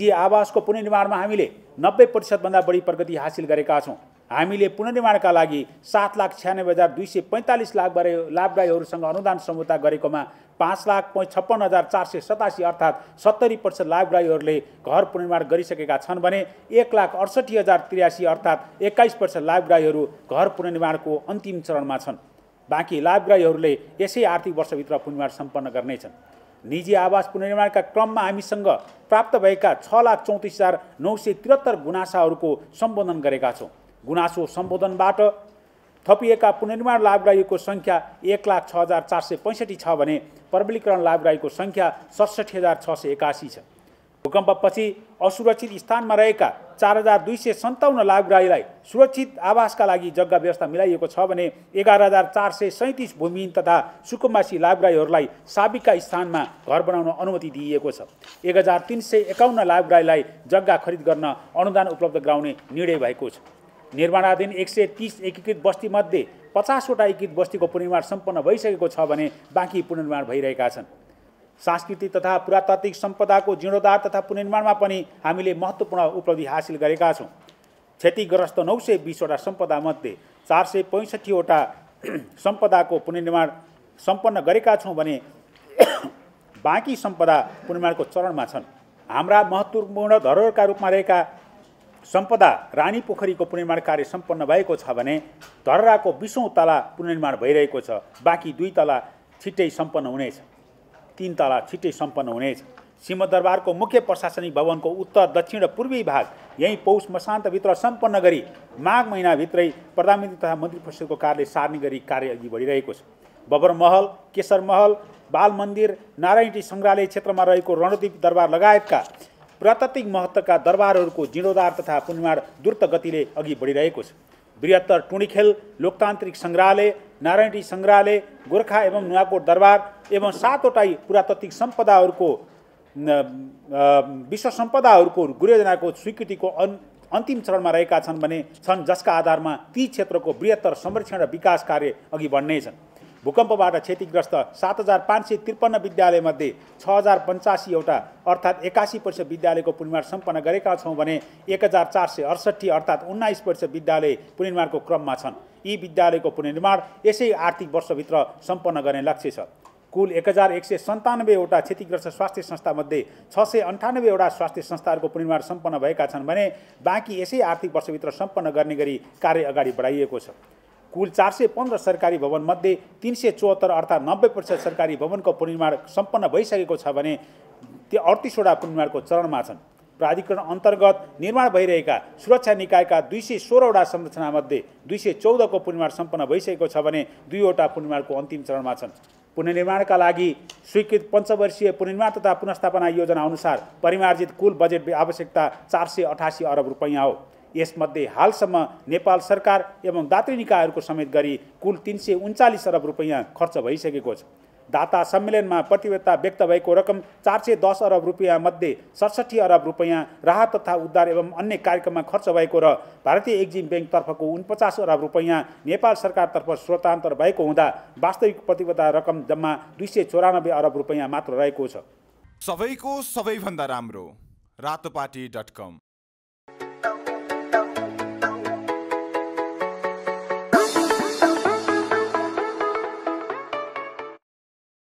निजी आवासको पुनर्निर्माणमा हामीले नब्बे प्रतिशतभन्दा बढी प्रगति हासिल गरेका छौँ हामीले पुनर्निर्माणका लागि सात लाख छ्यानब्बे हजार दुई सय पैँतालिस लाखबारे लाभदायीहरूसँग अनुदान सम्झौता गरेकोमा पाँच लाख पै छप्पन्न हजार चार सय सतासी अर्थात् सत्तरी प्रतिशत लाभदायीहरूले घर पुनर्निर्माण गरिसकेका छन् भने एक लाख अडसठी हजार त्रियासी अर्थात् एक्काइस प्रतिशत लाभग्राहीहरू घर पुनर्निर्माणको अन्तिम चरणमा छन् बाँकी लाभग्राहीहरूले यसै आर्थिक वर्षभित्र पुनर्निर्माण सम्पन्न गर्नेछन् निजी आवास पुनर्निर्माणका क्रममा हामीसँग प्राप्त भएका छ लाख चौतिस हजार नौ सय त्रिहत्तर गुनासाहरूको सम्बोधन गरेका छौँ गुनासो सम्बोधनबाट थपिएका पुनर्निर्माण लाभग्राहीको सङ्ख्या एक लाख छ हजार चार सय पैँसठी छ भने प्रबलीकरण लाभग्राहीको सङ्ख्या सडसठी हजार छ सय एकासी छ भूकम्पपछि असुरक्षित स्थानमा रहेका चार हजार दुई सय सन्ताउन्न लाभग्राहीलाई सुरक्षित आवासका लागि जग्गा व्यवस्था मिलाइएको छ भने एघार हजार चार सय सैँतिस भूमिहीन तथा सुकुम्बासी लाभग्राहीहरूलाई साबिकका स्थानमा घर बनाउन अनुमति दिइएको छ एक हजार तिन सय एकाउन्न लाभग्राहीलाई जग्गा खरिद गर्न अनुदान उपलब्ध गराउने निर्णय भएको छ निर्माणाधीन एक सय तिस एकीकृत बस्तीमध्ये पचासवटा एकीकृत बस्तीको पुनर्निर्माण सम्पन्न भइसकेको छ भने बाँकी पुनर्निर्माण भइरहेका छन् सांस्कृतिक तथा पुरातात्विक सम्पदाको जीर्णोद्धार तथा पुनर्निर्माणमा पनि हामीले महत्त्वपूर्ण उपलब्धि हासिल गरेका छौँ क्षतिग्रस्त नौ सय बिसवटा सम्पदामध्ये चार सय पैँसठीवटा सम्पदाको पुनर्निर्माण सम्पन्न गरेका छौँ भने बाँकी सम्पदा पुनर्निर्माणको चरणमा छन् हाम्रा महत्त्वपूर्ण धरोहरका रूपमा रहेका सम्पदा रानी पोखरीको पुनर्निर्माण कार्य सम्पन्न भएको छ भने धरहराको बिसौँ तला पुनर्निर्माण भइरहेको छ बाँकी दुई तला छिट्टै सम्पन्न हुनेछ तीन तला छिट्टै सम्पन्न हुनेछ सिंहदरबारको मुख्य प्रशासनिक भवनको उत्तर दक्षिण र पूर्वी भाग यही पौष मसान्तभित्र सम्पन्न गरी माघ महिनाभित्रै प्रधानमन्त्री तथा मन्त्री परिषदको कार्य सार्ने गरी कार्य अघि बढिरहेको छ बबर महल केशर महल बाल मन्दिर नारायणी सङ्ग्रहालय क्षेत्रमा रहेको रणदीप दरबार लगायतका पुरातात्विक महत्त्वका दरबारहरूको जीर्णोद्धार तथा पुनर्माण द्रुत गतिले अघि बढिरहेको छ बृहत्तर टुँडीखेल लोकतान्त्रिक सङ्ग्रहालय नारायणी सङ्ग्रहालय गोर्खा एवं नुवाकोट दरबार एवं सातवटा पुरातात्विक सम्पदाहरूको विश्व सम्पदाहरूको गुरुजनाको स्वीकृतिको अन् अन्तिम चरणमा रहेका छन् भने छन् जसका आधारमा ती क्षेत्रको बृहत्तर संरक्षण र विकास कार्य अघि बढ्नेछन् भूकम्पबाट क्षतिग्रस्त सात हजार पाँच सय त्रिपन्न विद्यालयमध्ये छ हजार पन्चासीवटा अर्थात् एकासी प्रतिशत विद्यालयको पुनर्निर्माण सम्पन्न गरेका छौँ भने एक हजार चार सय अडसट्ठी अर्थात् उन्नाइस प्रतिशत विद्यालय पुनर्निर्माणको क्रममा छन् यी विद्यालयको पुनर्निर्माण यसै आर्थिक वर्षभित्र सम्पन्न गर्ने लक्ष्य छ कुल एक हजार एक सय सन्तानब्बेवटा क्षतिग्रस्त स्वास्थ्य संस्थामध्ये छ सय अन्ठानब्बेवटा स्वास्थ्य संस्थाहरूको पुनर्माण सम्पन्न भएका छन् भने बाँकी यसै आर्थिक वर्षभित्र सम्पन्न गर्ने गरी कार्य अगाडि बढाइएको छ कुल चार सय पन्ध्र सरकारी भवनमध्ये तिन सय चौहत्तर अर्थात् नब्बे प्रतिशत सरकारी भवनको पुनर्निर्माण सम्पन्न भइसकेको छ भने त्यो अडतिसवटा पुनर्निर्माणको चरणमा छन् प्राधिकरण अन्तर्गत निर्माण भइरहेका सुरक्षा निकायका दुई सय सोह्रवटा संरचनामध्ये दुई सय चौधको पुनर्निर्माण सम्पन्न भइसकेको छ भने दुईवटा पुनर्निर्माणको अन्तिम चरणमा छन् पुनर्निर्माणका लागि स्वीकृत पञ्चवर्षीय पुनर्निर्माण तथा पुनस्थापना योजना अनुसार परिमार्जित कुल बजेट आवश्यकता चार सय अठासी अरब रुपैयाँ हो यसमध्ये हालसम्म नेपाल सरकार एवं दात्री निकायहरूको समेत गरी कुल तिन सय उन्चालिस अरब रुपियाँ खर्च भइसकेको छ दाता सम्मेलनमा प्रतिबद्धता व्यक्त भएको रकम चार सय दस अरब रुपियाँ मध्ये सडसठी अरब रुपियाँ राहत तथा उद्धार एवं अन्य कार्यक्रममा खर्च भएको र भारतीय एक्जिम ब्याङ्कतर्फको उनपचास अरब रुपियाँ नेपाल सरकारतर्फ स्वतान्तर भएको हुँदा वास्तविक प्रतिबद्धता रकम जम्मा दुई सय चौरानब्बे अरब रुपियाँ मात्र रहेको छ सबैको सबैभन्दा राम्रो रातोपाटी डट कम